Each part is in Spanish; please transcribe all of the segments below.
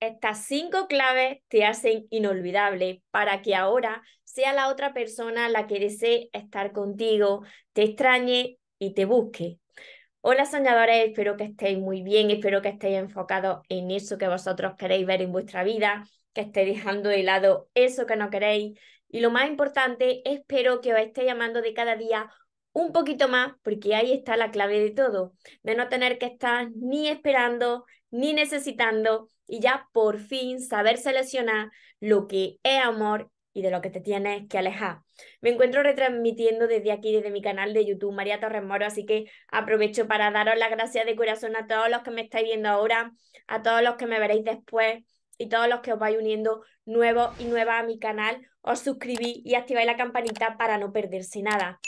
Estas cinco claves te hacen inolvidable para que ahora sea la otra persona la que desee estar contigo, te extrañe y te busque. Hola soñadores, espero que estéis muy bien, espero que estéis enfocados en eso que vosotros queréis ver en vuestra vida, que estéis dejando de lado eso que no queréis y lo más importante, espero que os estéis llamando de cada día un poquito más porque ahí está la clave de todo, de no tener que estar ni esperando ni necesitando y ya por fin saber seleccionar lo que es amor y de lo que te tienes que alejar. Me encuentro retransmitiendo desde aquí, desde mi canal de YouTube, María Torres Moro, así que aprovecho para daros las gracias de corazón a todos los que me estáis viendo ahora, a todos los que me veréis después y todos los que os vais uniendo nuevos y nueva a mi canal. Os suscribí y activáis la campanita para no perderse nada.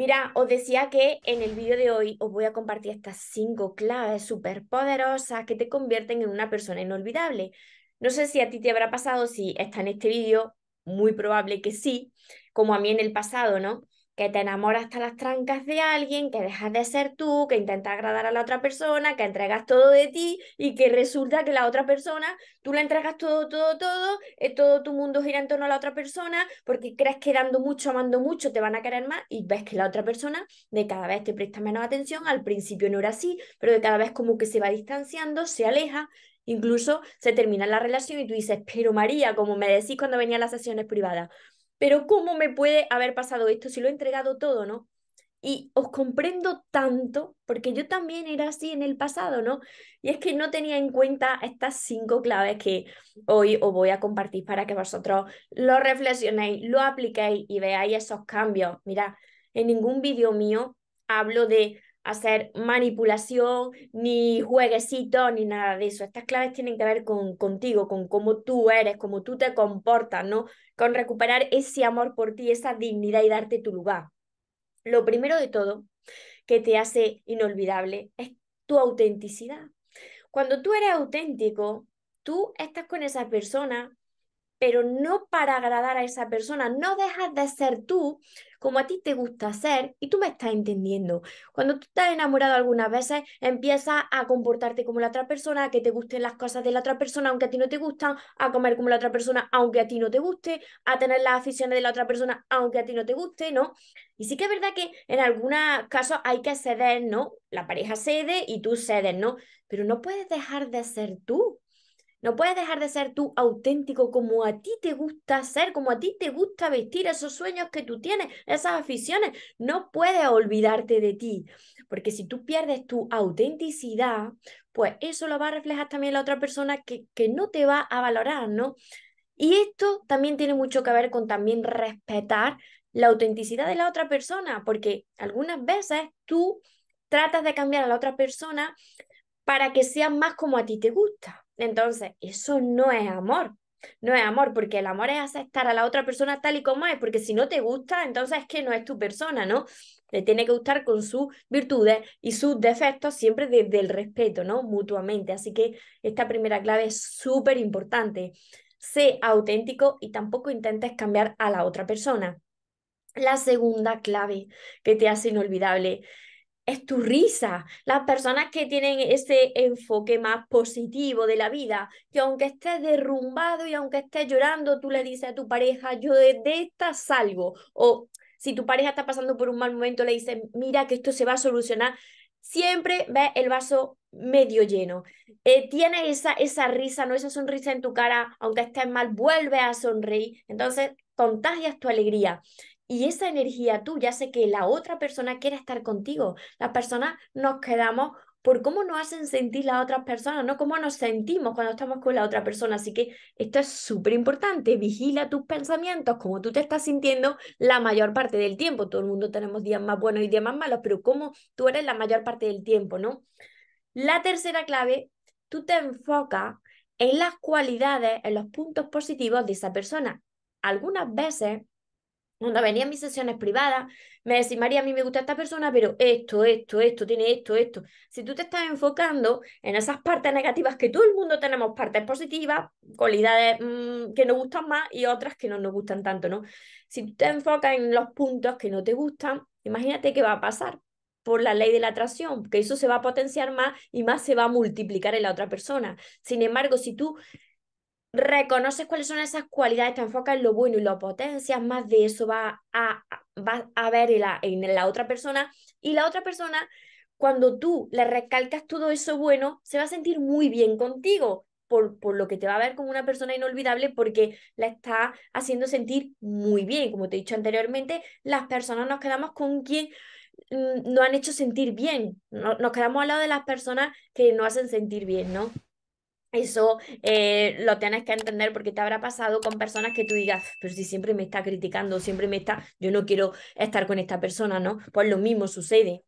Mira, os decía que en el vídeo de hoy os voy a compartir estas cinco claves súper poderosas que te convierten en una persona inolvidable. No sé si a ti te habrá pasado, si está en este vídeo, muy probable que sí, como a mí en el pasado, ¿no? que te enamoras hasta las trancas de alguien, que dejas de ser tú, que intentas agradar a la otra persona, que entregas todo de ti y que resulta que la otra persona, tú la entregas todo, todo, todo, eh, todo tu mundo gira en torno a la otra persona porque crees que dando mucho, amando mucho, te van a querer más y ves que la otra persona de cada vez te presta menos atención, al principio no era así, pero de cada vez como que se va distanciando, se aleja. Incluso se termina la relación y tú dices, pero María, como me decís cuando venía a las sesiones privadas, pero ¿cómo me puede haber pasado esto si lo he entregado todo, no? Y os comprendo tanto, porque yo también era así en el pasado, ¿no? Y es que no tenía en cuenta estas cinco claves que hoy os voy a compartir para que vosotros lo reflexionéis, lo apliquéis y veáis esos cambios. Mira, en ningún vídeo mío hablo de hacer manipulación, ni jueguecitos, ni nada de eso. Estas claves tienen que ver con contigo, con cómo tú eres, cómo tú te comportas, ¿no? Con recuperar ese amor por ti, esa dignidad y darte tu lugar. Lo primero de todo que te hace inolvidable es tu autenticidad. Cuando tú eres auténtico, tú estás con esa persona pero no para agradar a esa persona. No dejas de ser tú como a ti te gusta ser y tú me estás entendiendo. Cuando tú estás enamorado algunas veces, empiezas a comportarte como la otra persona, a que te gusten las cosas de la otra persona aunque a ti no te gustan, a comer como la otra persona aunque a ti no te guste, a tener las aficiones de la otra persona aunque a ti no te guste, ¿no? Y sí que es verdad que en algunos casos hay que ceder, ¿no? La pareja cede y tú cedes, ¿no? Pero no puedes dejar de ser tú. No puedes dejar de ser tú auténtico como a ti te gusta ser, como a ti te gusta vestir, esos sueños que tú tienes, esas aficiones. No puedes olvidarte de ti, porque si tú pierdes tu autenticidad, pues eso lo va a reflejar también la otra persona que, que no te va a valorar, ¿no? Y esto también tiene mucho que ver con también respetar la autenticidad de la otra persona, porque algunas veces tú tratas de cambiar a la otra persona para que sea más como a ti te gusta entonces, eso no es amor. No es amor, porque el amor es aceptar a la otra persona tal y como es, porque si no te gusta, entonces es que no es tu persona, ¿no? Te tiene que gustar con sus virtudes y sus defectos, siempre desde el respeto, ¿no? Mutuamente. Así que esta primera clave es súper importante. Sé auténtico y tampoco intentes cambiar a la otra persona. La segunda clave que te hace inolvidable es tu risa. Las personas que tienen ese enfoque más positivo de la vida, que aunque estés derrumbado y aunque estés llorando, tú le dices a tu pareja, yo de, esta salgo. O si tu pareja está pasando por un mal momento, le dices, mira que esto se va a solucionar. Siempre ves el vaso medio lleno. Eh, tienes esa, esa risa, no esa sonrisa en tu cara, aunque estés mal, vuelve a sonreír. Entonces, contagias tu alegría. Y esa energía tú ya sé que la otra persona quiere estar contigo. Las personas nos quedamos por cómo nos hacen sentir las otras personas, no cómo nos sentimos cuando estamos con la otra persona. Así que esto es súper importante. Vigila tus pensamientos, cómo tú te estás sintiendo la mayor parte del tiempo. Todo el mundo tenemos días más buenos y días más malos, pero cómo tú eres la mayor parte del tiempo, ¿no? La tercera clave, tú te enfocas en las cualidades, en los puntos positivos de esa persona. Algunas veces cuando venían mis sesiones privadas, me decía María, a mí me gusta esta persona, pero esto, esto, esto, tiene esto, esto. Si tú te estás enfocando en esas partes negativas, que todo el mundo tenemos partes positivas, cualidades mm, que nos gustan más y otras que no nos gustan tanto, ¿no? Si tú te enfocas en los puntos que no te gustan, imagínate qué va a pasar por la ley de la atracción, que eso se va a potenciar más y más se va a multiplicar en la otra persona. Sin embargo, si tú reconoces cuáles son esas cualidades, te enfocas en lo bueno y lo potencias, más de eso va a, a ver en la, en la otra persona y la otra persona, cuando tú le recalcas todo eso bueno, se va a sentir muy bien contigo. Por, lo que te va a ver como una persona inolvidable porque la está haciendo sentir muy bien. Como te he dicho anteriormente, las personas nos quedamos con quien mm, nos han hecho sentir bien. no nos quedamos al lado de las personas que nos hacen sentir bien, ¿no? Eso eh, lo tienes que entender porque te habrá pasado con personas que tú digas, pero si siempre me está criticando, siempre me está, yo no quiero estar con esta persona, ¿no? Pues lo mismo sucede.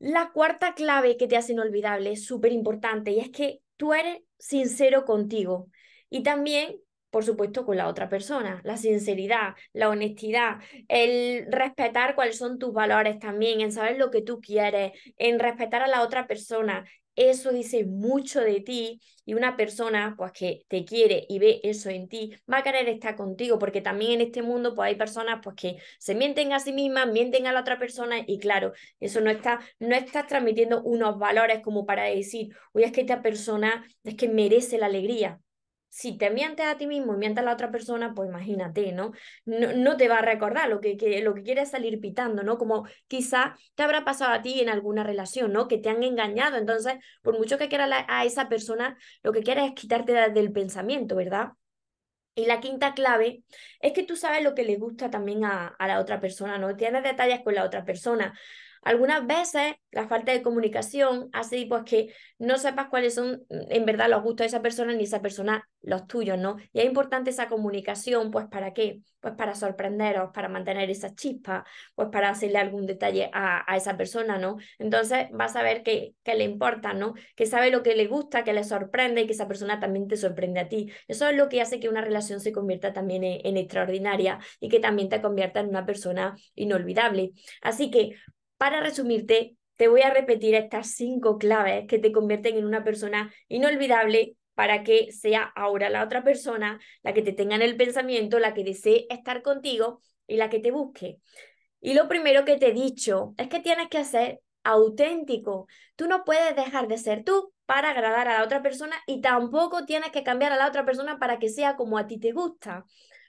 La cuarta clave que te hace inolvidable es súper importante y es que tú eres sincero contigo y también, por supuesto, con la otra persona. La sinceridad, la honestidad, el respetar cuáles son tus valores también, en saber lo que tú quieres, en respetar a la otra persona, eso dice mucho de ti y una persona pues que te quiere y ve eso en ti va a querer estar contigo porque también en este mundo pues hay personas pues que se mienten a sí mismas, mienten a la otra persona y claro, eso no está no estás transmitiendo unos valores como para decir, "Oye, es que esta persona es que merece la alegría." si te mientes a ti mismo y mientes a la otra persona, pues imagínate, ¿no? No, te va a recordar lo que, que lo que quieres salir pitando, ¿no? Como quizá te habrá pasado a ti en alguna relación, ¿no? Que te han engañado. Entonces, por mucho que quieras a esa persona, lo que quieres es quitarte del pensamiento, ¿verdad? Y la quinta clave es que tú sabes lo que le gusta también a, a la otra persona, ¿no? Tienes detalles con la otra persona. Algunas veces la falta de comunicación hace pues, que no sepas cuáles son en verdad los gustos de esa persona ni esa persona los tuyos, ¿no? Y es importante esa comunicación, pues ¿para qué? Pues para sorprenderos, para mantener esa chispa, pues para hacerle algún detalle a, esa persona, ¿no? Entonces vas a ver que, que le importa, ¿no? Que sabe lo que le gusta, que le sorprende y que esa persona también te sorprende a ti. Eso es lo que hace que una relación se convierta también en extraordinaria y que también te convierta en una persona inolvidable. Así que para resumirte, te voy a repetir estas cinco claves que te convierten en una persona inolvidable para que sea ahora la otra persona la que te tenga en el pensamiento, la que desee estar contigo y la que te busque. Y lo primero que te he dicho es que tienes que ser auténtico. Tú no puedes dejar de ser tú para agradar a la otra persona y tampoco tienes que cambiar a la otra persona para que sea como a ti te gusta,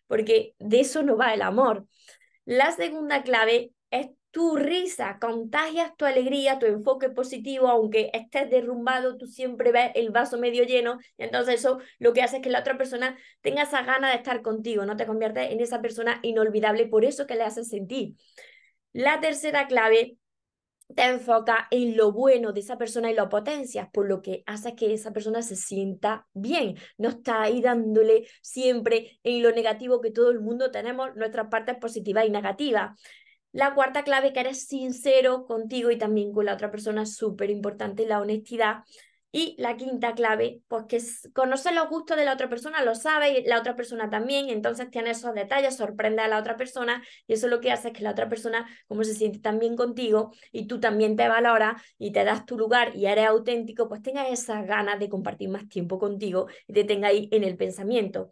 porque de eso no va el amor. La segunda clave es tu risa, contagias tu alegría, tu enfoque positivo, aunque estés derrumbado, tú siempre ves el vaso medio lleno. Y entonces eso lo que hace es que la otra persona tenga esa gana de estar contigo, no te conviertes en esa persona inolvidable por eso que le haces sentir. La tercera clave te enfoca en lo bueno de esa persona y lo potencias, por lo que hace que esa persona se sienta bien. No está ahí dándole siempre en lo negativo que todo el mundo tenemos nuestras partes positivas y negativas. La cuarta clave, que eres sincero contigo y también con la otra persona, es súper importante, la honestidad. Y la quinta clave, pues que conoces los gustos de la otra persona, lo sabe la otra persona también, entonces tiene esos detalles, sorprende a la otra persona y eso lo que hace es que la otra persona como se siente también contigo y tú también te valoras y te das tu lugar y eres auténtico, pues tengas esas ganas de compartir más tiempo contigo y te tenga ahí en el pensamiento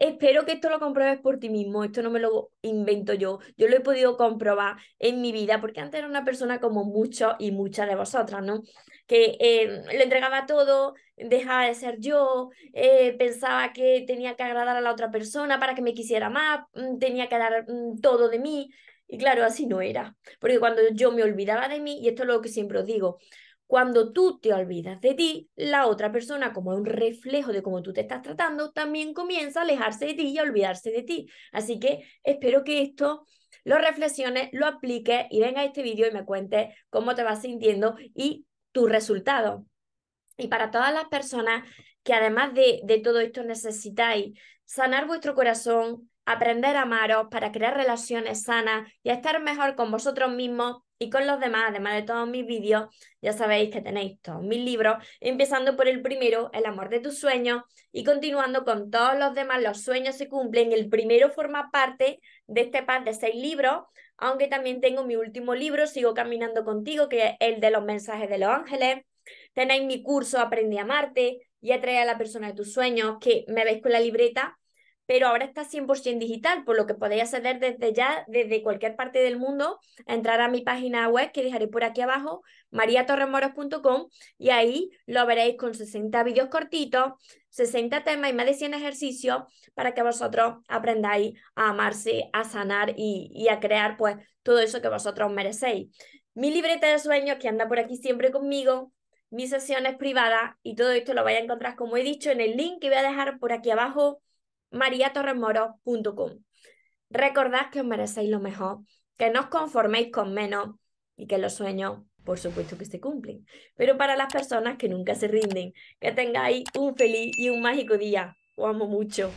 espero que esto lo compruebes por ti mismo, esto no me lo invento yo, yo lo he podido comprobar en mi vida, porque antes era una persona como muchos y muchas de vosotras, ¿no? Que eh, le entregaba todo, dejaba de ser yo, eh, pensaba que tenía que agradar a la otra persona para que me quisiera más, mm, tenía que dar mm, todo de mí, y claro, así no era, porque cuando yo me olvidaba de mí, y esto es lo que siempre os digo, cuando tú te olvidas de ti, la otra persona, como un reflejo de cómo tú te estás tratando, también comienza a alejarse de ti y a olvidarse de ti. Así que espero que esto lo reflexiones, lo apliques y venga a este vídeo y me cuentes cómo te vas sintiendo y tus resultados. Y para todas las personas que además de, de todo esto necesitáis sanar vuestro corazón, aprender a amaros para crear relaciones sanas y a estar mejor con vosotros mismos y con los demás, además de todos mis vídeos, ya sabéis que tenéis todos mis libros, empezando por el primero, El amor de tus sueños, y continuando con todos los demás, los sueños se cumplen, el primero forma parte de este pack de seis libros, aunque también tengo mi último libro, Sigo Caminando Contigo, que es el de los mensajes de los ángeles, tenéis mi curso Aprende a amarte y atrae a la persona de tus sueños, que me veis con la libreta pero ahora está 100% digital, por lo que podéis acceder desde ya, desde cualquier parte del mundo, a entrar a mi página web que dejaré por aquí abajo, mariatorremoros.com, y ahí lo veréis con 60 vídeos cortitos, 60 temas y más de 100 ejercicios para que vosotros aprendáis a amarse, a sanar y, a crear pues todo eso que vosotros merecéis. Mi libreta de sueños que anda por aquí siempre conmigo, mis sesiones privadas y todo esto lo vais a encontrar, como he dicho, en el link que voy a dejar por aquí abajo mariatorremoro.com. Recordad que os merecéis lo mejor, que no os conforméis con menos y que los sueños, por supuesto que se cumplen. Pero para las personas que nunca se rinden, que tengáis un feliz y un mágico día. Os amo mucho.